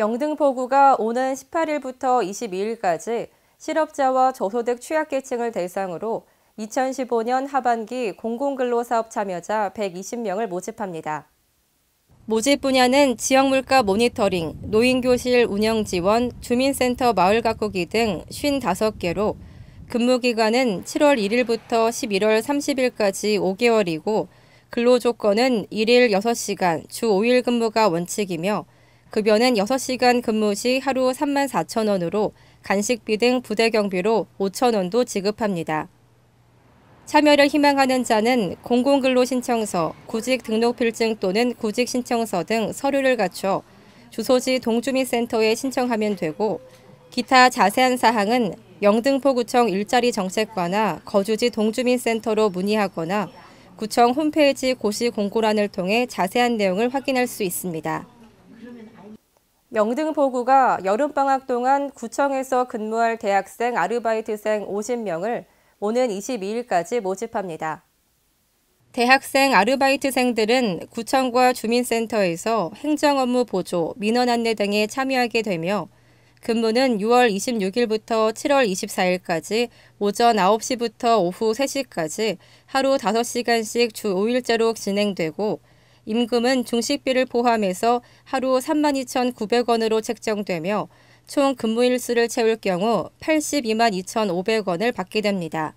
영등포구가 오는 18일부터 22일까지 실업자와 저소득 취약계층을 대상으로 2015년 하반기 공공근로사업 참여자 120명을 모집합니다. 모집 분야는 지역물가 모니터링, 노인교실 운영 지원, 주민센터 마을 가꾸기 등 55개로 근무기간은 7월 1일부터 11월 30일까지 5개월이고 근로조건은 1일 6시간, 주 5일 근무가 원칙이며 급여는 그 6시간 근무 시 하루 3만 4천 원으로 간식비 등 부대 경비로 5천 원도 지급합니다. 참여를 희망하는 자는 공공근로신청서, 구직등록필증 또는 구직신청서 등 서류를 갖춰 주소지 동주민센터에 신청하면 되고 기타 자세한 사항은 영등포구청 일자리 정책과나 거주지 동주민센터로 문의하거나 구청 홈페이지 고시 공고란을 통해 자세한 내용을 확인할 수 있습니다. 영등포구가 여름방학 동안 구청에서 근무할 대학생 아르바이트생 50명을 오는 22일까지 모집합니다. 대학생 아르바이트생들은 구청과 주민센터에서 행정 업무 보조, 민원 안내 등에 참여하게 되며 근무는 6월 26일부터 7월 24일까지 오전 9시부터 오후 3시까지 하루 5시간씩 주 5일제로 진행되고 임금은 중식비를 포함해서 하루 32,900원으로 책정되며 총 근무일수를 채울 경우 8 2 2,500원을 받게 됩니다.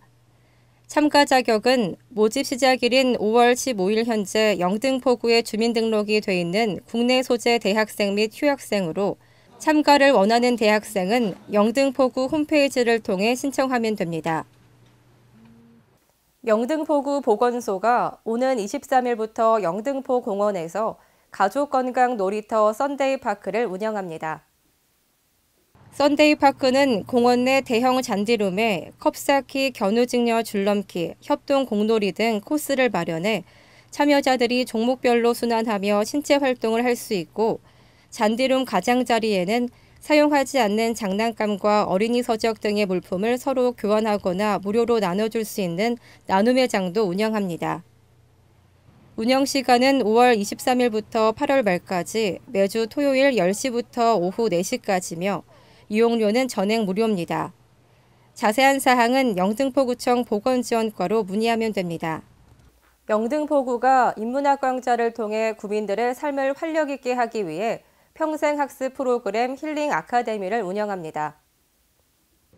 참가 자격은 모집 시작일인 5월 15일 현재 영등포구에 주민등록이 돼 있는 국내 소재 대학생 및 휴학생으로 참가를 원하는 대학생은 영등포구 홈페이지를 통해 신청하면 됩니다. 영등포구 보건소가 오는 23일부터 영등포 공원에서 가족건강 놀이터 썬데이 파크를 운영합니다. 썬데이 파크는 공원 내 대형 잔디룸에 컵쌓기, 견우직녀 줄넘기, 협동 공놀이 등 코스를 마련해 참여자들이 종목별로 순환하며 신체 활동을 할 수 있고 잔디룸 가장자리에는 사용하지 않는 장난감과 어린이 서적 등의 물품을 서로 교환하거나 무료로 나눠줄 수 있는 나눔의 장도 운영합니다. 운영 시간은 5월 23일부터 8월 말까지 매주 토요일 10시부터 오후 4시까지며 이용료는 전액 무료입니다. 자세한 사항은 영등포구청 보건지원과로 문의하면 됩니다. 영등포구가 인문학 강좌를 통해 국민들의 삶을 활력 있게 하기 위해 평생학습 프로그램 힐링 아카데미를 운영합니다.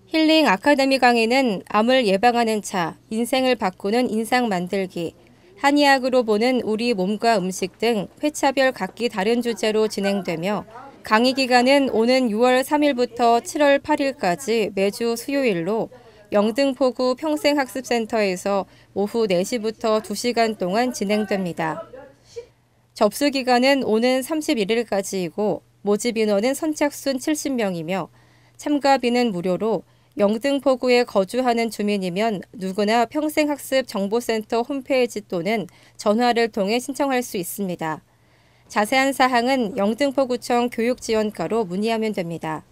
힐링 아카데미 강의는 암을 예방하는 차, 인생을 바꾸는 인상 만들기, 한의학으로 보는 우리 몸과 음식 등 회차별 각기 다른 주제로 진행되며 강의 기간은 오는 6월 3일부터 7월 8일까지 매주 수요일로 영등포구 평생학습센터에서 오후 4시부터 2시간 동안 진행됩니다. 접수 기간은 오는 31일까지이고 모집 인원은 선착순 70명이며 참가비는 무료로 영등포구에 거주하는 주민이면 누구나 평생학습정보센터 홈페이지 또는 전화를 통해 신청할 수 있습니다. 자세한 사항은 영등포구청 교육지원과로 문의하면 됩니다.